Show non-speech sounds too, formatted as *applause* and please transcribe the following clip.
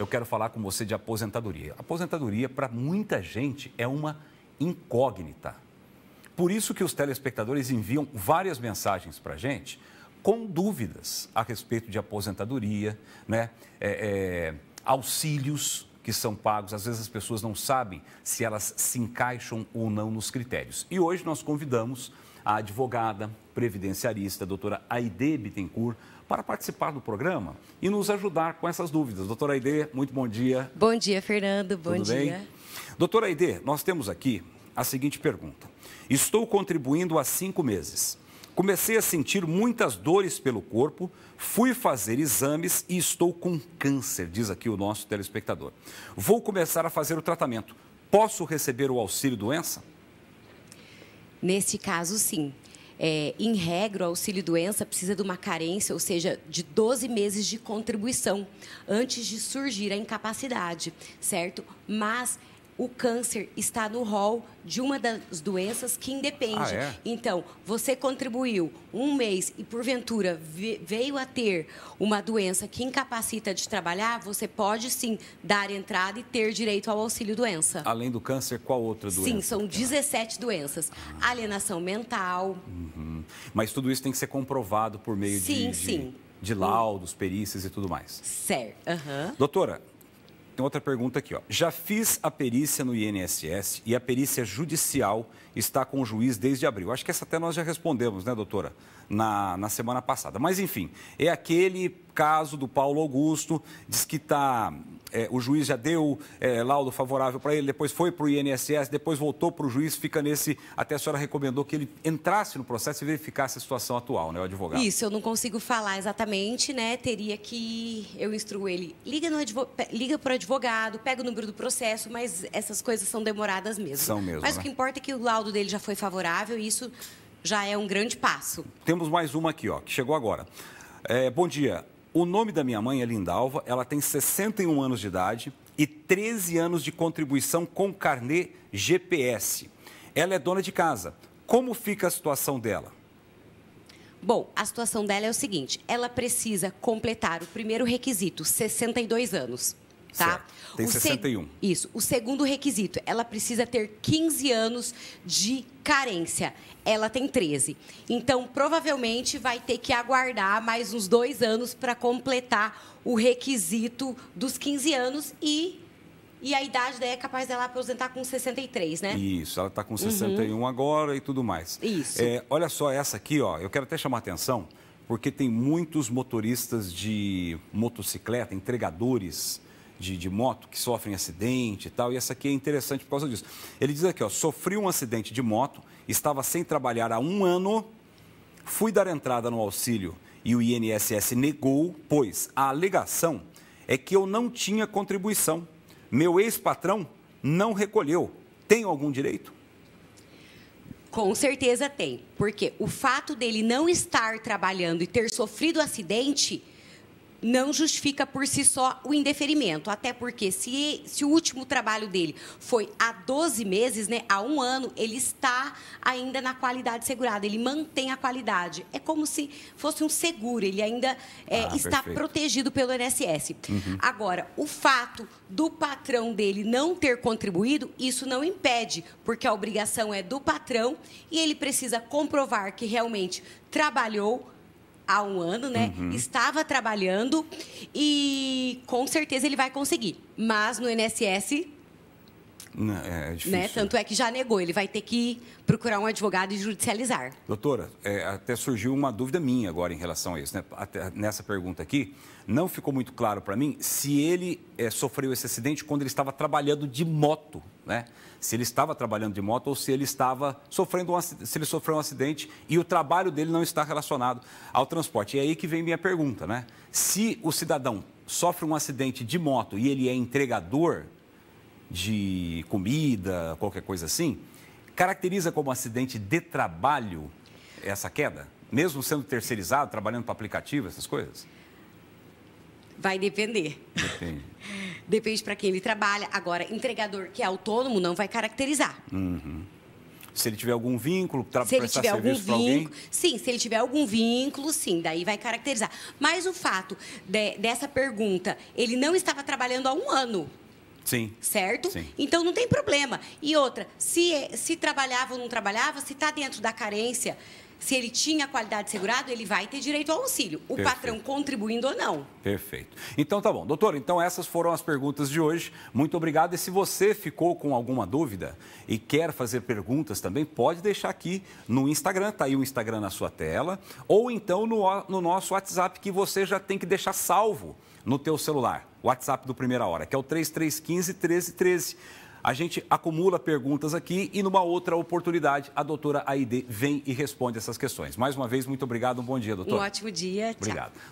eu quero falar com você de aposentadoria. Aposentadoria, para muita gente, é uma incógnita. Por isso que os telespectadores enviam várias mensagens para a gente com dúvidas a respeito de aposentadoria, né? É, é, auxílios que são pagos, às vezes as pessoas não sabem se elas se encaixam ou não nos critérios. E hoje nós convidamos a advogada previdenciarista, a doutora Aide Bittencourt, para participar do programa e nos ajudar com essas dúvidas. Doutora Aide, muito bom dia. Bom dia, Fernando. Bom Tudo dia. Bem? Doutora Aide, nós temos aqui a seguinte pergunta. Estou contribuindo há cinco meses Comecei a sentir muitas dores pelo corpo, fui fazer exames e estou com câncer, diz aqui o nosso telespectador. Vou começar a fazer o tratamento. Posso receber o auxílio doença? Neste caso, sim. É, em regra, o auxílio-doença precisa de uma carência, ou seja, de 12 meses de contribuição antes de surgir a incapacidade, certo? Mas o câncer está no rol de uma das doenças que independe. Ah, é? Então, você contribuiu um mês e, porventura, veio a ter uma doença que incapacita de trabalhar, você pode sim dar entrada e ter direito ao auxílio doença. Além do câncer, qual outra doença? Sim, são 17 doenças. Alienação mental. Uhum. Mas tudo isso tem que ser comprovado por meio sim, de. Sim, sim de laudos, perícias e tudo mais. Certo. Uhum. Doutora, tem outra pergunta aqui, ó. Já fiz a perícia no INSS e a perícia judicial está com o juiz desde abril. Acho que essa até nós já respondemos, né, doutora? Na, na semana passada. Mas, enfim, é aquele caso do Paulo Augusto, diz que está é, o juiz já deu é, laudo favorável para ele, depois foi para o INSS, depois voltou para o juiz, fica nesse. Até a senhora recomendou que ele entrasse no processo e verificasse a situação atual, né, o advogado? Isso, eu não consigo falar exatamente, né? Teria que. Eu instruo ele, liga para o liga advogado, pega o número do processo, mas essas coisas são demoradas mesmo. São mesmo. Mas né? o que importa é que o laudo dele já foi favorável e isso já é um grande passo. Temos mais uma aqui, ó, que chegou agora. É, bom dia. O nome da minha mãe é Lindalva, ela tem 61 anos de idade e 13 anos de contribuição com carnê GPS. Ela é dona de casa. Como fica a situação dela? Bom, a situação dela é o seguinte: ela precisa completar o primeiro requisito, 62 anos. Tá? Certo. Tem o 61. Se... Isso. O segundo requisito, ela precisa ter 15 anos de carência. Ela tem 13. Então, provavelmente, vai ter que aguardar mais uns dois anos para completar o requisito dos 15 anos e e a idade daí é capaz dela aposentar com 63, né? Isso, ela está com 61 uhum. agora e tudo mais. Isso. É, olha só essa aqui, ó. Eu quero até chamar a atenção, porque tem muitos motoristas de motocicleta, entregadores, de, de moto que sofrem acidente e tal, e essa aqui é interessante por causa disso. Ele diz aqui, ó, sofri um acidente de moto, estava sem trabalhar há um ano, fui dar entrada no auxílio e o INSS negou, pois a alegação é que eu não tinha contribuição. Meu ex-patrão não recolheu. tem algum direito? Com certeza tem, porque o fato dele não estar trabalhando e ter sofrido acidente não justifica por si só o indeferimento, até porque se, se o último trabalho dele foi há 12 meses, né, há um ano, ele está ainda na qualidade segurada, ele mantém a qualidade. É como se fosse um seguro, ele ainda é, ah, está perfeito. protegido pelo INSS. Uhum. Agora, o fato do patrão dele não ter contribuído, isso não impede, porque a obrigação é do patrão e ele precisa comprovar que realmente trabalhou, há um ano, né? Uhum. Estava trabalhando e com certeza ele vai conseguir. Mas no INSS não, é, é né? difícil. Né? Tanto é que já negou, ele vai ter que procurar um advogado e judicializar. Doutora, é, até surgiu uma dúvida minha agora em relação a isso. Né? Até nessa pergunta aqui, não ficou muito claro para mim se ele é, sofreu esse acidente quando ele estava trabalhando de moto, né? Se ele estava trabalhando de moto ou se ele estava sofrendo um, se ele sofreu um acidente e o trabalho dele não está relacionado ao transporte. E é aí que vem minha pergunta, né? Se o cidadão sofre um acidente de moto e ele é entregador, de comida, qualquer coisa assim, caracteriza como acidente de trabalho essa queda? Mesmo sendo terceirizado, trabalhando para aplicativo, essas coisas? Vai depender. Depende. *laughs* Depende para quem ele trabalha. Agora, entregador que é autônomo não vai caracterizar. Uhum. Se ele tiver algum vínculo, para se ele tiver algum vínculo, sim, se ele tiver algum vínculo, sim, daí vai caracterizar. Mas o fato de, dessa pergunta, ele não estava trabalhando há um ano. Sim. Certo? Sim. Então não tem problema. E outra, se, é, se trabalhava ou não trabalhava, se está dentro da carência se ele tinha qualidade segurado, ele vai ter direito ao auxílio, o Perfeito. patrão contribuindo ou não. Perfeito. Então tá bom. Doutor, então essas foram as perguntas de hoje. Muito obrigado. E se você ficou com alguma dúvida e quer fazer perguntas também, pode deixar aqui no Instagram, Está aí o Instagram na sua tela, ou então no, no nosso WhatsApp que você já tem que deixar salvo no teu celular. WhatsApp do Primeira Hora, que é o 3315 1313. A gente acumula perguntas aqui e, numa outra oportunidade, a doutora Aide vem e responde essas questões. Mais uma vez, muito obrigado. Um bom dia, doutora. Um ótimo dia. Obrigado. Tchau.